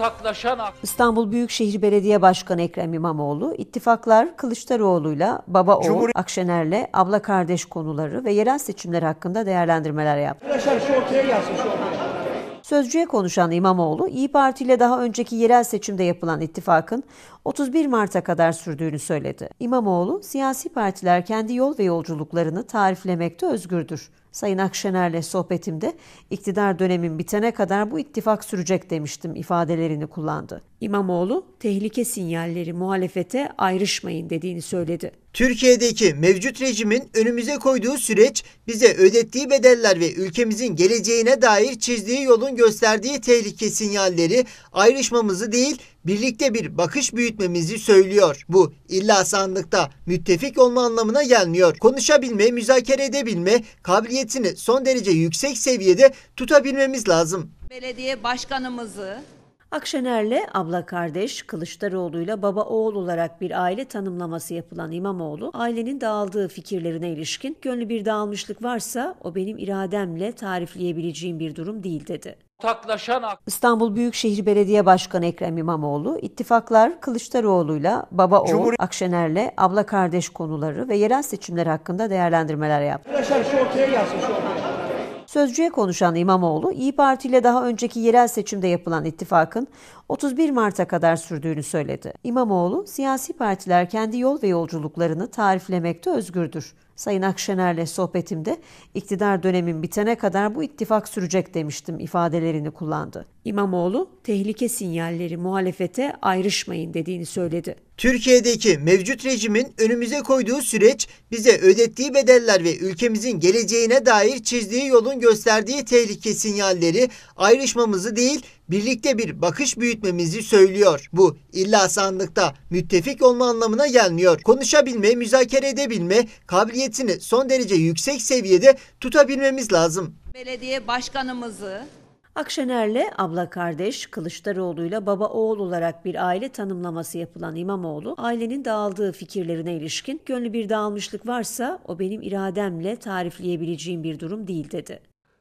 ortaklaşan İstanbul Büyükşehir Belediye Başkanı Ekrem İmamoğlu, ittifaklar Kılıçdaroğlu'yla baba oğul Cumhur- Akşener'le abla kardeş konuları ve yerel seçimler hakkında değerlendirmeler yaptı. Arkadaşlar şu ortaya gelsin şu Sözcüye konuşan İmamoğlu, İyi Parti ile daha önceki yerel seçimde yapılan ittifakın 31 Mart'a kadar sürdüğünü söyledi. İmamoğlu, siyasi partiler kendi yol ve yolculuklarını tariflemekte özgürdür. Sayın Akşener'le sohbetimde iktidar dönemin bitene kadar bu ittifak sürecek demiştim ifadelerini kullandı. İmamoğlu tehlike sinyalleri muhalefete ayrışmayın dediğini söyledi. Türkiye'deki mevcut rejimin önümüze koyduğu süreç bize ödettiği bedeller ve ülkemizin geleceğine dair çizdiği yolun gösterdiği tehlike sinyalleri ayrışmamızı değil birlikte bir bakış büyütmemizi söylüyor. Bu illa sandıkta müttefik olma anlamına gelmiyor. Konuşabilme, müzakere edebilme kabiliyetini son derece yüksek seviyede tutabilmemiz lazım. Belediye başkanımızı Akşener'le abla kardeş, Kılıçdaroğlu'yla baba oğul olarak bir aile tanımlaması yapılan İmamoğlu, ailenin dağıldığı fikirlerine ilişkin gönlü bir dağılmışlık varsa o benim irademle tarifleyebileceğim bir durum değil dedi. Taklaşan... İstanbul Büyükşehir Belediye Başkanı Ekrem İmamoğlu, ittifaklar Kılıçdaroğlu'yla, baba oğul Cumhur... Akşener'le abla kardeş konuları ve yerel seçimler hakkında değerlendirmeler yaptı. Arkadaşlar şu ortaya gelsin şu ortaya. Sözcüye konuşan İmamoğlu, İyi Parti ile daha önceki yerel seçimde yapılan ittifakın 31 Mart'a kadar sürdüğünü söyledi. İmamoğlu, siyasi partiler kendi yol ve yolculuklarını tariflemekte özgürdür. Sayın Akşener'le sohbetimde iktidar dönemin bitene kadar bu ittifak sürecek demiştim ifadelerini kullandı. İmamoğlu tehlike sinyalleri muhalefete ayrışmayın dediğini söyledi. Türkiye'deki mevcut rejimin önümüze koyduğu süreç bize ödettiği bedeller ve ülkemizin geleceğine dair çizdiği yolun gösterdiği tehlike sinyalleri ayrışmamızı değil birlikte bir bakış büyütmemizi söylüyor. Bu illa sandıkta müttefik olma anlamına gelmiyor. Konuşabilme, müzakere edebilme kabiliyetini son derece yüksek seviyede tutabilmemiz lazım. Belediye başkanımızı Akşener'le abla kardeş, Kılıçdaroğlu'yla baba oğul olarak bir aile tanımlaması yapılan İmamoğlu, ailenin dağıldığı fikirlerine ilişkin gönlü bir dağılmışlık varsa o benim irademle tarifleyebileceğim bir durum değil dedi.